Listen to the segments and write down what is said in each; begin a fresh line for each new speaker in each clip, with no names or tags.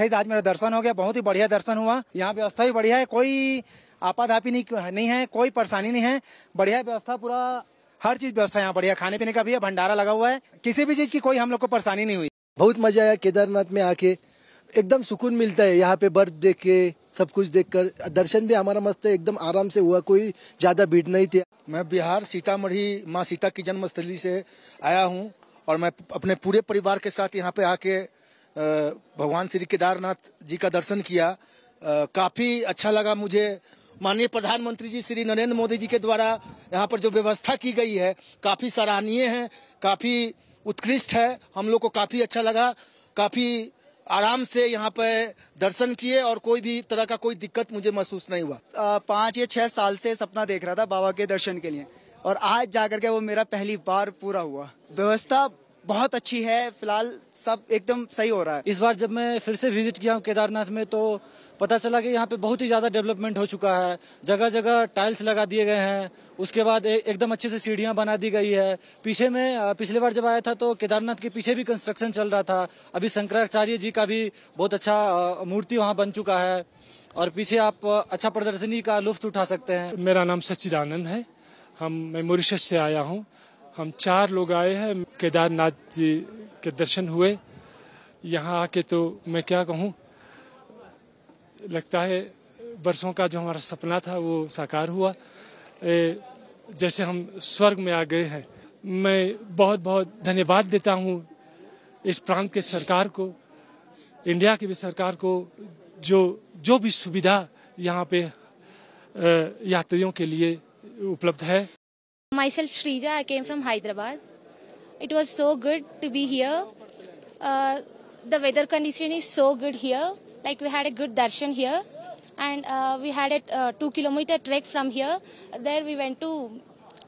अट्ठाईस आज मेरा दर्शन हो गया बहुत ही बढ़िया दर्शन हुआ यहाँ व्यवस्था भी बढ़िया है कोई आपाधापी नहीं नहीं है कोई परेशानी नहीं है बढ़िया व्यवस्था पूरा हर चीज व्यवस्था यहाँ बढ़िया खाने पीने का भी है भंडारा लगा हुआ है किसी भी चीज की कोई हम लोग को परेशानी नहीं हुई
बहुत मजा आया केदारनाथ में आके एकदम सुकून मिलता है यहाँ पे बर्फ देख के सब कुछ देख कर दर्शन भी हमारा मस्त है एकदम आराम से हुआ कोई ज्यादा भीड़ नहीं थी मैं बिहार सीतामढ़ी माँ सीता की जन्मस्थली से आया हूँ और मैं अपने पूरे परिवार के साथ यहाँ पे आके भगवान श्री केदारनाथ जी का दर्शन किया काफ़ी अच्छा लगा मुझे माननीय प्रधानमंत्री जी श्री नरेंद्र मोदी जी के द्वारा यहाँ पर जो व्यवस्था की गई है काफ़ी सराहनीय है काफ़ी उत्कृष्ट है हम लोग को काफ़ी अच्छा लगा काफ़ी आराम से यहाँ पे दर्शन किए और कोई भी तरह का कोई दिक्कत मुझे महसूस नहीं
हुआ पाँच या छः साल से सपना देख रहा था बाबा के दर्शन के लिए और आज जाकर के वो मेरा पहली बार
पूरा हुआ व्यवस्था बहुत अच्छी है फिलहाल सब एकदम सही हो रहा है इस बार जब मैं फिर से विजिट किया हूँ केदारनाथ में तो पता चला कि यहाँ पे बहुत ही ज़्यादा डेवलपमेंट हो चुका है जगह जगह टाइल्स लगा दिए गए हैं उसके बाद ए, एकदम अच्छे से सीढ़ियाँ बना दी गई है पीछे में पिछले बार जब आया था तो केदारनाथ के पीछे भी कंस्ट्रक्शन चल रहा था अभी शंकराचार्य जी का भी बहुत अच्छा मूर्ति वहाँ बन चुका है और पीछे आप अच्छा प्रदर्शनी का लुफ्त
उठा सकते हैं मेरा नाम सचिदानंद है हम मैं मॉरिशस से आया हूँ हम चार लोग आए हैं केदारनाथ जी के दर्शन हुए यहाँ आके तो मैं क्या कहूँ लगता है वर्षों का जो हमारा सपना था वो साकार हुआ ए, जैसे हम स्वर्ग में आ गए हैं मैं बहुत बहुत धन्यवाद देता हूँ इस प्रांत के सरकार को इंडिया की भी सरकार को जो जो भी सुविधा यहाँ पे यात्रियों के लिए उपलब्ध है
Myself Shrija, I came from Hyderabad. It was so good to be here. Uh, the weather condition is so good here. Like we had a good darshan here and uh, we had a uh, two kilometer trek from here. There we went to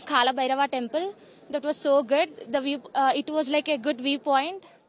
Kala Bhairava temple. That was so good. The view, uh, it was like a good viewpoint.